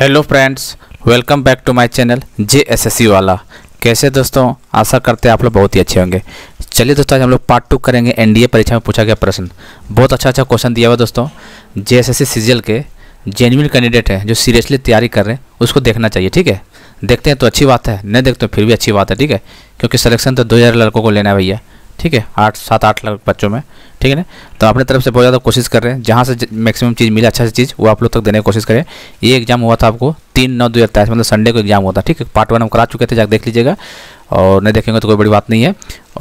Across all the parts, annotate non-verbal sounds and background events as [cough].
hello friends welcome back to my channel J S S वाला कैसे दोस्तों आशा करते हैं आप लोग बहुत ही अच्छे होंगे चलिए दोस्तों आज हम लोग पार्ट टू करेंगे एनडीए परीक्षा में पूछा गया प्रश्न बहुत अच्छा अच्छा क्वेश्चन दिया हुआ दोस्तों जे एस एस सीजल के जेन्यून कैंडिडेट हैं जो सीरियसली तैयारी कर रहे हैं उसको देखना चाहिए ठीक है देखते हैं तो अच्छी बात है नहीं देखते तो फिर भी अच्छी बात है ठीक है क्योंकि सलेक्शन तो दो लड़कों को लेना है भैया ठीक है आठ सात आठ लाख बच्चों में ठीक है ना तो अपने तरफ से बहुत ज़्यादा कोशिश कर रहे हैं जहाँ से मैक्सिमम चीज़ मिले अच्छा सी चीज़ वो आप लोग तक देने की कोशिश करें ये एग्जाम हुआ था आपको तीन नौ दो हज़ार तेईस मतलब संडे को एग्जाम हुआ था ठीक है पार्ट वन हम करा चुके थे जाकर देख लीजिएगा और नहीं देखेंगे तो कोई बड़ी बात नहीं है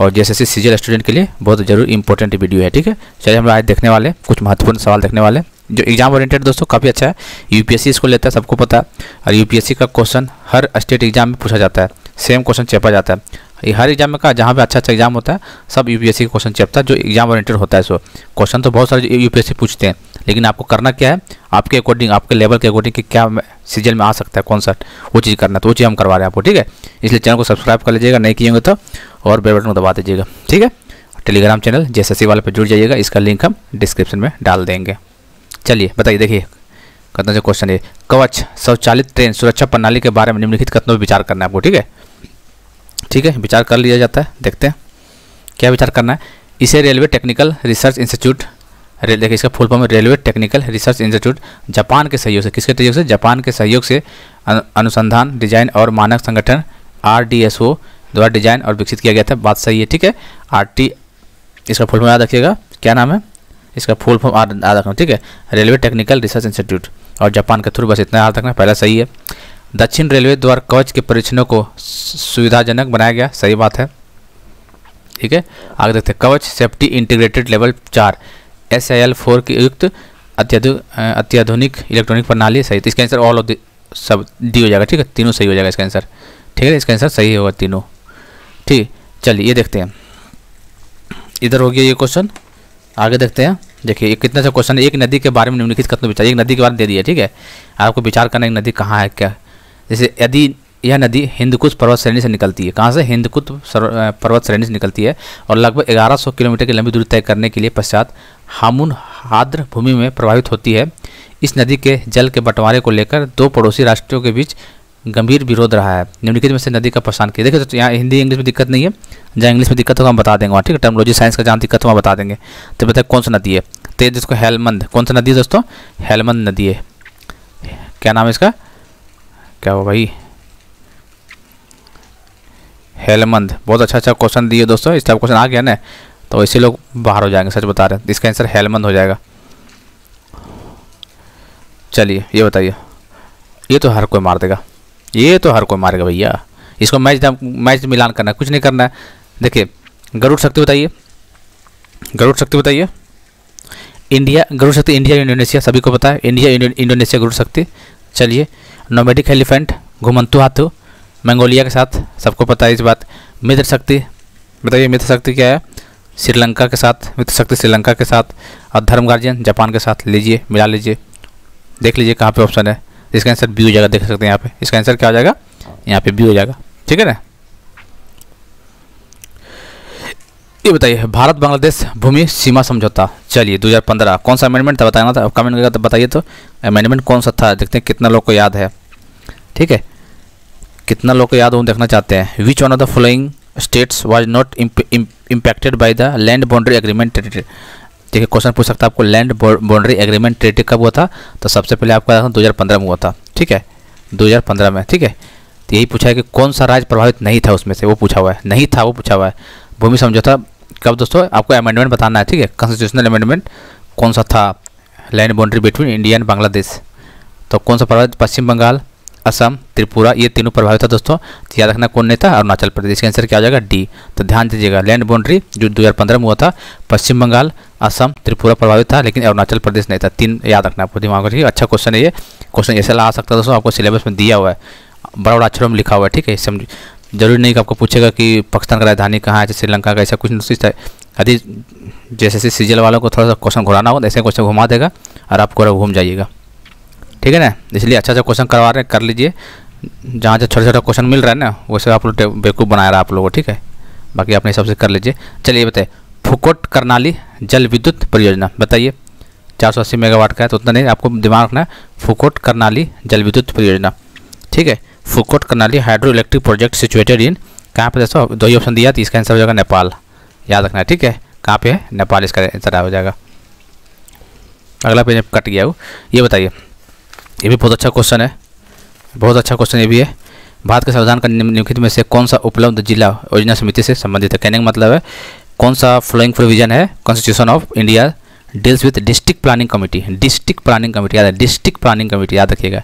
और जैसे सी सीजल स्टूडेंट के लिए बहुत जरूर इंपॉर्टेंट वीडियो है ठीक है चलिए हम आज देखने वाले कुछ महत्वपूर्ण सवाल देखने वाले जो एग्जाम ओरिएंटेड दोस्तों काफ़ी अच्छा है यूपीएससी इसको लेता है सबको पता है और यूपीएससी का क्वेश्चन हर स्टेट एग्जाम में पूछा जाता है सेम क्वेश्चन चेपा जाता है ये हर एग्जाम में कहा जहाँ पे अच्छा अच्छा एग्जाम होता है सब यूपीएससी पी क्वेश्चन चैप्टर जो एग्जाम ओरिएंटेड होता है सो क्वेश्चन तो बहुत सारे यूपीएससी पूछते हैं लेकिन आपको करना क्या है आपके अकॉर्डिंग आपके लेवल के अकॉर्डिंग कि क्या सीजन में आ सकता है कौन सा वो चीज़ करना है तो वो चीज़ हम करवा रहे हैं आपको ठीक है इसलिए चैनल को सब्सक्राइब कर लीजिएगा नहीं किएंगे तो और बेल बटन को दबा दीजिएगा ठीक है टेलीग्राम चैनल जे वाले पर जुड़ जाइएगा इसका लिंक हम डिस्क्रिप्शन में डाल देंगे चलिए बताइए देखिए कतना से क्वेश्चन है कवच स्वचालित ट्रेन सुरक्षा प्रणाली के बारे में निम्नलिखित कथनों पर विचार करना है आपको ठीक है ठीक है विचार कर लिया जाता है देखते हैं क्या विचार करना है इसे रेलवे टेक्निकल रिसर्च इंस्टीट्यूट देखिए इसका full form railway technical research institute Japan के सहयोग से किसके सहयोग से जापान के सहयोग से अनुसंधान डिजाइन और मानक संगठन आर द्वारा डिजाइन और विकसित किया गया था बात सही है ठीक है आर इसका फुल फॉर्म याद रखिएगा क्या नाम है इसका फुल फॉर्म याद रखना ठीक है रेलवे टेक्निकल रिसर्च इंस्टीट्यूट और जापान के थ्रू बस इतना याद रखना पहला सही है दक्षिण रेलवे द्वारा कवच के परीक्षणों को सुविधाजनक बनाया गया सही बात है ठीक है आगे देखते हैं कवच सेफ्टी इंटीग्रेटेड लेवल चार एस आई एल फोर की युक्त अत्याधुनिक इलेक्ट्रॉनिक प्रणाली सही तो इसका आंसर ऑल ऑफ सब डी हो जाएगा ठीक है तीनों सही हो जाएगा इसका आंसर ठीक है इसका आंसर सही होगा तीनों ठीक चलिए ये देखते हैं इधर हो गया ये क्वेश्चन आगे देखते हैं देखिए ये कितना सा क्वेश्चन है एक नदी के बारे में निम्नलिखित कथन विचार एक नदी के बारे में दे दिया ठीक है आपको विचार करना एक नदी कहाँ है क्या जैसे यदि यह नदी हिंदकुश पर्वत श्रेणी से निकलती है कहाँ से हिंदकुश पर्वत श्रेणी से निकलती है और लगभग 1100 किलोमीटर की लंबी दूरी तय करने के लिए पश्चात हामुन हाद्र भूमि में प्रभावित होती है इस नदी के जल के बंटवारे को लेकर दो पड़ोसी राष्ट्रों के बीच गंभीर विरोध रहा है निम्नलिखित में से नदी का पहचान किया देखिए तो यहाँ हिंदी इंग्लिश में दिक्कत नहीं है जहाँ इंग्लिश में दिक्कत होगा हम बता देंगे वहाँ ठीक है टर्मोलॉजी साइंस का जहाँ दिक्कत हो वहाँ बता देंगे तो बताए कौन सा नदी है तो जिसको हेलमंद कौन सा नदी है दोस्तों हेलमंद नदी है क्या नाम है इसका क्या हुआ भाई हेलमंद बहुत अच्छा अच्छा क्वेश्चन दिए दोस्तों इस टाइप क्वेश्चन आ गया ना तो ऐसे लोग बाहर हो जाएंगे सच बता रहे हैं इसका आंसर हेलमंद हो जाएगा चलिए ये बताइए ये तो हर कोई मार देगा ये तो हर कोई मारेगा भैया इसको मैच मैच मिलान करना है कुछ नहीं करना है देखिए गरुड़ शक्ति बताइए गरुड़ शक्ति बताइए इंडिया गरुड़ शक्ति इंडिया इंडोनेशिया सभी को पता है इंडिया इंडोनेशिया गरुड़ शक्ति चलिए नोमेडिक एलिफेंट घुमंतु हाथू मंगोलिया के साथ सबको पता है इस बात मित्र शक्ति बताइए मित्र शक्ति क्या है श्रीलंका के साथ मित्र शक्ति श्रीलंका के साथ और धर्म गार्जियन जापान के साथ लीजिए मिला लीजिए देख लीजिए कहाँ पे ऑप्शन है इसका आंसर बी हो जाएगा देख सकते हैं यहाँ पे इसका आंसर क्या हो जाएगा यहाँ पे बी हो जाएगा ठीक है ना ये बताइए भारत बांग्लादेश भूमि सीमा समझौता चलिए 2015 कौन सा अमेंडमेंट था बताना था कमेंट करके तो बताइए तो अमेंडमेंट कौन सा था देखते हैं कितना लोग को याद है ठीक है कितना लोग को याद हो देखना चाहते हैं which one of the following states was not impacted by the land boundary agreement ठीक देखिए क्वेश्चन पूछ सकता है आपको लैंड बाउंड्री एग्रीमेंट ट्रेटेड कब हुआ था तो सबसे पहले आपका दो हज़ार पंद्रह में हुआ था ठीक है दो हज़ार पंद्रह में ठीक है तो यही पूछा है कि कौन सा राज्य प्रभावित नहीं था उसमें से वो पूछा हुआ है नहीं था वो पूछा हुआ है भूमि समझौता कब दोस्तों आपको अमेंडमेंट बताना है ठीक है कॉन्स्टिट्यूशनल अमेंडमेंट कौन सा था land boundary between India and Bangladesh तो कौन सा प्रभावित पश्चिम बंगाल असम त्रिपुरा ये तीनों प्रभावित था दोस्तों तो याद रखना कौन नहीं था अरुणाचल प्रदेश का आंसर क्या हो जाएगा डी तो ध्यान दीजिएगा लैंड बाउंड्री जो 2015 में हुआ था पश्चिम बंगाल असम त्रिपुरा प्रभावित था लेकिन अरुणाचल प्रदेश नहीं था तीन याद रखना आपको दिमाग रखिए अच्छा क्वेश्चन है ये क्वेश्चन ऐसा ला सकता है दोस्तों आपको सिलेबस में दिया हुआ है बड़ा बड़ा अक्षरों में लिखा हुआ है ठीक है समझ जरूरी नहीं कि आपको पूछेगा कि पाकिस्तान का राजधानी कहाँ है जैसे श्रीलंका का ऐसा कुछ नोटिस है यदि जैसे सीजल वालों को थोड़ा सा क्वेश्चन घुराना हो ऐसे क्वेश्चन घुमा देगा और आप घूम जाइएगा ठीक है ना इसलिए अच्छा अच्छा क्वेश्चन करवा रहे हैं कर लीजिए जहाँ जहाँ छोटा छोटा क्वेश्चन मिल रहा है ना वैसे आप लोग बेवकूफ़ बनाया रहा है आप लोगों को ठीक है बाकी अपने हिसाब से कर लीजिए चलिए बताइए फुकोट करनाली जल विद्युत परियोजना बताइए चार सौ अस्सी मेगावाट का है तो उतना नहीं आपको दिमाग रखना है फुकोट करनाली जल विद्युत परियोजना ठीक है Phukot Karnali hydro electric project situated in कहाँ पर दोस्तों दो ही ऑप्शन दिया तो इसका आंसर हो जाएगा नेपाल याद रखना है ठीक है कहाँ पे है नेपाल इसका आंसर हो जाएगा अगला पेज कट गया हो ये बताइए ये भी बहुत अच्छा क्वेश्चन है बहुत अच्छा क्वेश्चन ये भी है भारत के संविधान का निम्नलिखित में से कौन सा उपलब्ध जिला योजना समिति से संबंधित है कहने का मतलब है कौन सा फ्लोइंग प्रोविजन है constitution of India deals with district planning committee district planning committee याद है डिस्ट्रिक्ट प्लानिंग कमेटी याद रखिएगा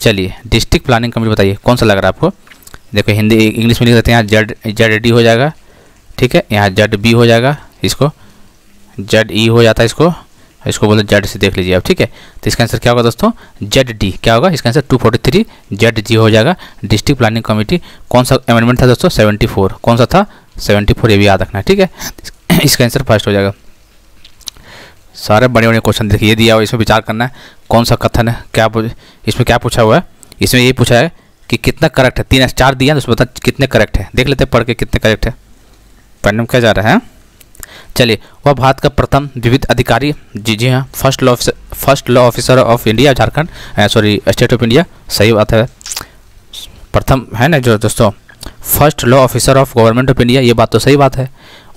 चलिए डिस्ट्रिक्ट प्लानिंग कमेटी बताइए कौन सा लग रहा है आपको देखो हिंदी इंग्लिश में लिख देते हैं यहाँ जेड जेड डी हो जाएगा ठीक है यहाँ जेड बी हो जाएगा इसको जेड ई e हो जाता है इसको इसको बोलते जेड से देख लीजिए आप ठीक है तो इसका आंसर क्या होगा दोस्तों जेड डी क्या होगा इसका answer two forty three Z G हो जाएगा डिस्ट्रिक्ट प्लानिंग कमेटी कौन सा अमेंडमेंट था दोस्तों सेवेंटी फोर कौन सा था सेवेंटी फोर ये भी याद रखना ठीक है [coughs] इसका आंसर फर्स्ट हो जाएगा सारे बड़े बड़े क्वेश्चन देखिए ये दिया हुआ इसमें विचार करना है कौन सा कथन है क्या इसमें क्या पूछा हुआ है इसमें ये पूछा है कि कितना करेक्ट है तीन चार दिया तो उसमें बता कितने करेक्ट है देख लेते हैं पढ़ के कितने करेक्ट है पढ़ने में क्या जा रहा है चलिए वह भारत का प्रथम विविध अधिकारी जी जी हाँ first law officer first law officer of India Jharkhand sorry state of India सही बात है प्रथम है ना जो दोस्तों first law officer of government of India ये बात तो सही बात है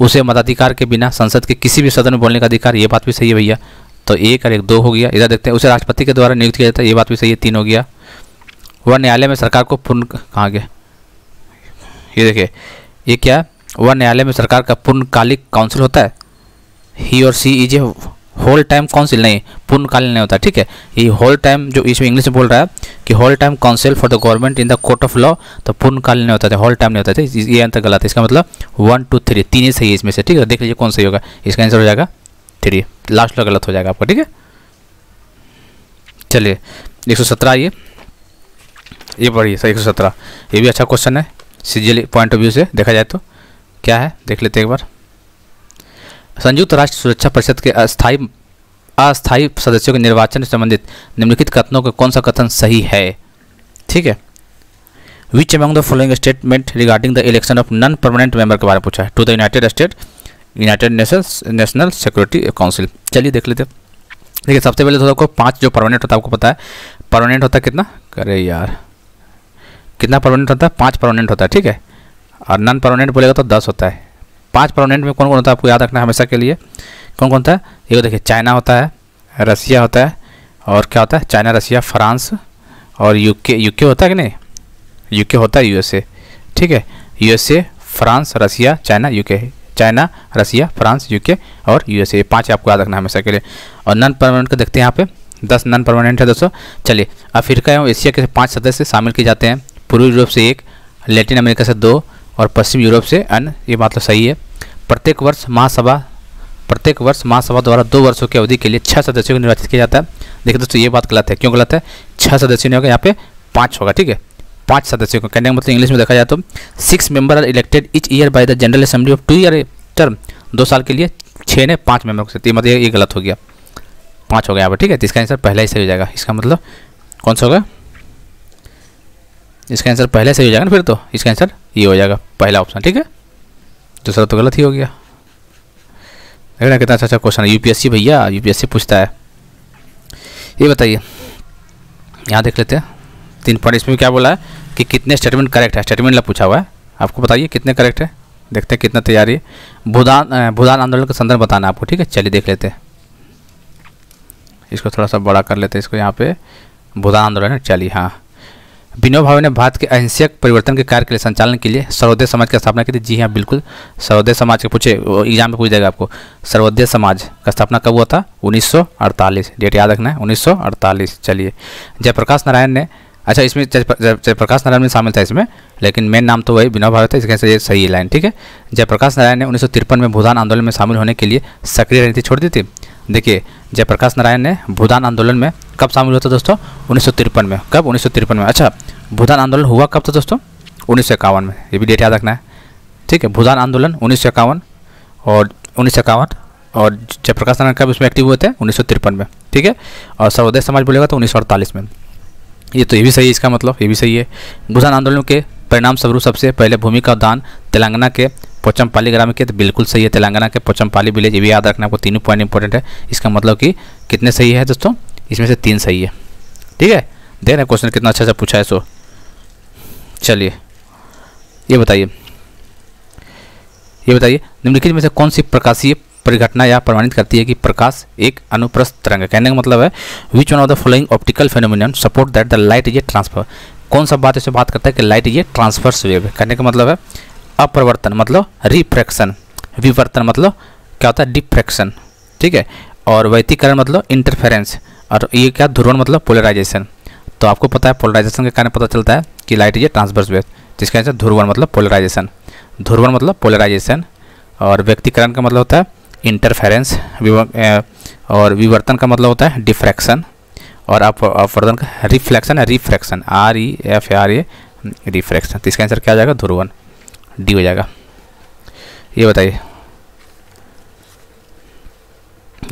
उसे मताधिकार के बिना संसद के किसी भी सदन में बोलने का अधिकार ये बात भी सही है भैया तो एक और एक दो हो गया इधर देखते हैं उसे राष्ट्रपति के द्वारा नियुक्त किया जाता है ये बात भी सही है तीन हो गया वह न्यायालय में सरकार को पूर्ण कहाँ गया ये देखिए ये क्या वह न्यायालय में सरकार का पूर्णकालिक काउंसिल होता है ही और C is a whole time counsel नहीं पूर्णकालीन नहीं होता ठीक है ये होल टाइम जो इसमें इंग्लिश में बोल रहा है कि whole time counsel for the government in the court of law तो पूर्णकालीन नहीं होता था होल टाइम नहीं होता था ये अंतर गलत है इसका मतलब वन टू थ्री तीन ही सही है इसमें से ठीक है देख लीजिए कौन सही होगा इसका आंसर हो जाएगा थ्री लास्ट लॉ गलत हो जाएगा आपका ठीक है चलिए एक सौ सत्रह आइए ये पढ़िए सर एक सौ सत्रह ये भी अच्छा क्वेश्चन है सीजियल पॉइंट ऑफ व्यू से देखा जाए तो क्या है देख लेते हैं एक बार संयुक्त राष्ट्र सुरक्षा परिषद के अस्थायी अस्थायी सदस्यों के निर्वाचन से संबंधित निम्नलिखित कथनों का कौन सा कथन सही है ठीक है which am the following statement regarding the election of non permanent member के बारे में पूछा है to the United State United Nations National Security Council चलिए देख लेते देखिए सबसे पहले तो आपको पाँच जो परमानेंट होता है आपको पता है परमानेंट होता है कितना अरे यार कितना परमानेंट होता है पाँच परमानेंट होता है ठीक है और नॉन परमानेंट बोलेगा तो दस होता है पाँच परमानेंट में कौन कौन होता है आपको याद रखना है हमेशा के लिए कौन कौन होता है ये देखिए चाइना होता है रसिया होता है और क्या होता है चाइना रसिया फ्रांस और यूके यूके होता है कि नहीं यूके होता है यूएसए ठीक है USA France Russia China UK China Russia France UK और यूएसए पाँच आपको याद रखना हमेशा के लिए और नॉन परमानेंट को देखते हैं यहाँ पे दस नॉन परमानेंट है दोस्तों चलिए अफ्रीका एवं एशिया के पाँच सदस्य शामिल किए जाते हैं पूर्वी यूरोप से एक लेटिन अमेरिका से दो और पश्चिम यूरोप से अन्य ये मतलब सही है प्रत्येक वर्ष महासभा प्रत्येक वर्ष महासभा द्वारा दो वर्षों की अवधि के लिए छः सदस्यों को निर्वाचित किया जाता है देखिए दोस्तों ये बात गलत है क्यों गलत है छह सदस्यों ने होगा यहाँ पे पाँच होगा ठीक है पाँच सदस्यों को कहने का मतलब इंग्लिश में देखा जाए तो six member are elected each year by the General Assembly of two year term दो साल के लिए छः ने पाँच मेंबर को तो मतलब ये गलत हो गया पाँच हो गया यहाँ पर ठीक है तो इसका आंसर पहला ही सही हो जाएगा इसका मतलब कौन सा होगा इसका आंसर पहले सही हो जाएगा ना फिर तो इसका आंसर ये हो जाएगा पहला ऑप्शन ठीक है दूसरा तो गलत ही हो गया देख रहे कितना अच्छा अच्छा क्वेश्चन है यूपीएससी भैया यूपीएससी पूछता है ये बताइए यहाँ देख लेते हैं तीन पॉइंट इसमें क्या बोला है कि कितने स्टेटमेंट करेक्ट है स्टेटमेंट ला पूछा हुआ है आपको बताइए कितने करेक्ट है देखते हैं कितना तैयारी है भूदान भूदान आंदोलन का संदर्भ बताना आपको ठीक है चलिए देख लेते हैं इसको थोड़ा सा बड़ा कर लेते हैं इसको यहाँ पे भूदान आंदोलन है चलिए हाँ विनोद भावे ने भारत के अहिंसक परिवर्तन के कार्य के लिए संचालन के लिए सर्वोदय समाज की स्थापना की थी जी हाँ बिल्कुल सर्वोदय समाज के पूछे एग्जाम में पूछ जाएगा आपको सर्वोदय समाज का स्थापना कब हुआ था 1948 डेट याद रखना है 1948 चलिए जयप्रकाश नारायण ने अच्छा इसमें जयप्रकाश नारायण भी शामिल था इसमें लेकिन मेन नाम तो वही विनोद भावे था इसके ये सही लाइन ठीक है जयप्रकाश नारायण ने उन्नीस में भूदान आंदोलन में शामिल होने के लिए सक्रिय रणनीति छोड़ दी थी देखिए जयप्रकाश नारायण ने भूदान आंदोलन में कब शामिल हुआ था दोस्तों उन्नीस में कब उन्नीस में अच्छा भूदान आंदोलन हुआ कब था दोस्तों उन्नीस में ये भी डेट याद रखना है ठीक है भूदान आंदोलन उन्नीस और उन्नीस और जयप्रकाश नारायण कब इसमें एक्टिव हुए थे उन्नीस में ठीक है और सर्वोदय समाज बोलेगा तो उन्नीस में ये तो ये भी सही है इसका मतलब ये भी सही है भूदान आंदोलन के परिणाम स्वरूप सबसे पहले भूमि का दान तेलंगाना के पोचमपाली ग्राम के तो बिल्कुल सही है तेलंगाना के पोचमपाली विलेज ये भी याद रखना आपको तीनों पॉइंट इंपॉर्टेंट है इसका मतलब कि कितने सही है दोस्तों इसमें से तीन सही है ठीक है देख रहे क्वेश्चन कितना अच्छा से पूछा है सो चलिए ये बताइए ये बताइए निम्नलिखित में से कौन सी प्रकाशीय परिघटना या प्रमाणित करती है कि प्रकाश एक अनुप्रस्थ तरंग कहने का मतलब है which one of the following optical phenomena support that the light is a transverse कौन सा बात इसे बात करता है कि लाइट ये ट्रांसफर्स वेव है कहने का मतलब है अपरिवर्तन मतलब रिफ्रैक्शन विवर्तन मतलब क्या होता है डिफ्रैक्शन ठीक है और वैतिकरण मतलब इंटरफेरेंस और ये क्या ध्रुवन मतलब पोलराइजेशन तो आपको पता है पोलराइजेशन के कारण पता चलता है कि light is a transverse wave जिसका आंसर ध्रुवन मतलब पोलराइजेशन ध्रुवन मतलब पोलराइजेशन और व्यक्तिकरण का मतलब होता है इंटरफेरेंस और विवर्तन का मतलब होता है डिफ्रैक्शन और अपवर्धन का रिफ्लेक्शन है refraction R E F R A refraction तो इसका आंसर क्या आ जाएगा ध्रुवन डी हो जाएगा ये बताइए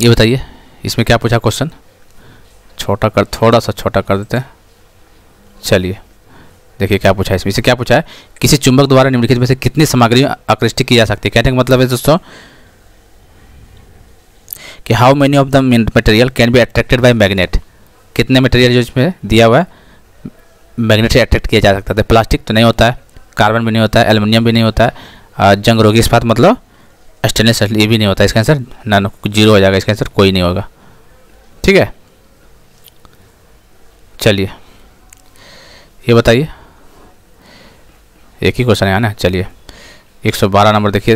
ये बताइए इसमें क्या पूछा क्वेश्चन छोटा कर थोड़ा सा छोटा कर देते हैं चलिए देखिए क्या पूछा है इसमें इसे क्या पूछा है किसी चुंबक द्वारा निम्नलिखित में से कितनी सामग्री आकृष्ट की जा सकती है कहने का मतलब है दोस्तों कि how many of the material can be attracted by magnet कितने मटेरियल जो इसमें दिया हुआ है मैग्नेट से अट्रैक्ट किया जा सकता है प्लास्टिक तो नहीं होता है कार्बन भी नहीं होता है एलमिनियम भी नहीं होता है जंग रोगी इस्पात मतलब स्टेनलेस स्टील ये भी नहीं होता इसका आंसर नन जीरो हो जाएगा इसका आंसर कोई नहीं होगा ठीक है चलिए ये बताइए एक ही क्वेश्चन है ना चलिए 112 नंबर देखिए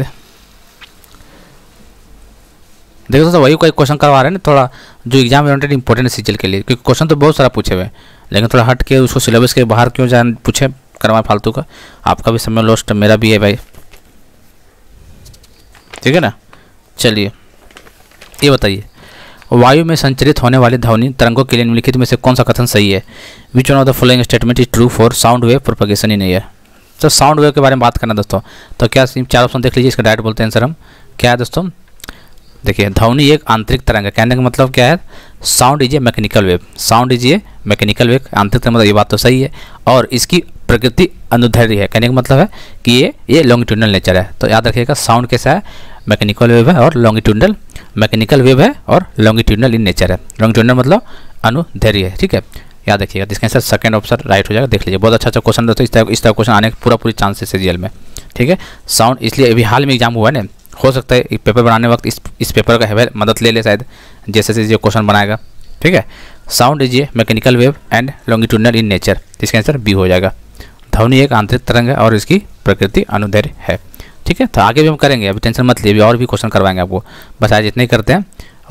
देखो दोस्तों वही कोई क्वेश्चन करवा रहे हैं ना थोड़ा जो एग्जाम रिलेटेड इंपॉर्टेंट सीजल के लिए क्योंकि क्वेश्चन तो बहुत सारा पूछे हुए लेकिन थोड़ा हट के उसको सिलेबस के बाहर क्यों जान पूछे करवाएं फालतू का आपका भी समय लॉस्ट मेरा भी है भाई ठीक है ना चलिए ये बताइए वायु में संचरित होने वाले ध्वनि तरंगों के लिए निम्नलिखित में से कौन सा कथन सही है which one of the following statement is true for sound wave propagation in है तो साउंड वेव के बारे में बात करना दोस्तों तो क्या चार ऑप्शन देख लीजिए इसका डायरेक्ट बोलते हैं सर हम क्या है दोस्तों देखिए ध्वनि एक आंतरिक तरंग है कहने का मतलब क्या है sound is a mechanical wave sound is a mechanical wave आंतरिक तरंग मतलब ये बात तो सही है और इसकी प्रकृति अनुधैर्य है कहने का मतलब है कि ये ये लॉन्गिट्यूडनल नेचर है तो याद रखिएगा साउंड कैसा है मैकेनिकल वेव है और लॉन्गिट्यूडनल मैकेनिकल वेव है और लॉन्गिट्यूडनल इन नेचर है लॉन्गिट्यूडनल मतलब अनुधैर्य है ठीक है याद रखिएगा जिसका आंसर सेकंड ऑप्शन राइट हो जाएगा देख लीजिए बहुत अच्छा अच्छा क्वेश्चन दोस्तों इस तरह इस तरह क्वेश्चन आने का पूरा पूरी चांसेस है रियल में ठीक है साउंड इसलिए अभी हाल में एग्जाम हुआ है ना हो सकता है पेपर बनाने वक्त इस इस पेपर का मदद ले ले शायद जैसे जैसे ये क्वेश्चन बनाएगा ठीक है साउंड इज ये mechanical wave and longitudinal in nature जिसका आंसर बी हो जाएगा ध्वनि एक आंतरिक तरंग है और इसकी प्रकृति अनुदैर्य है ठीक है तो आगे भी हम करेंगे अभी टेंशन मत लीजिए और भी क्वेश्चन करवाएंगे आपको बस आज इतने ही करते हैं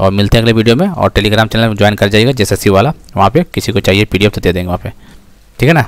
और मिलते हैं अगले वीडियो में और टेलीग्राम चैनल में ज्वाइन कर जाइएगा सी वाला वहाँ पर किसी को चाहिए एफ तो दे देंगे वहाँ पर ठीक है ना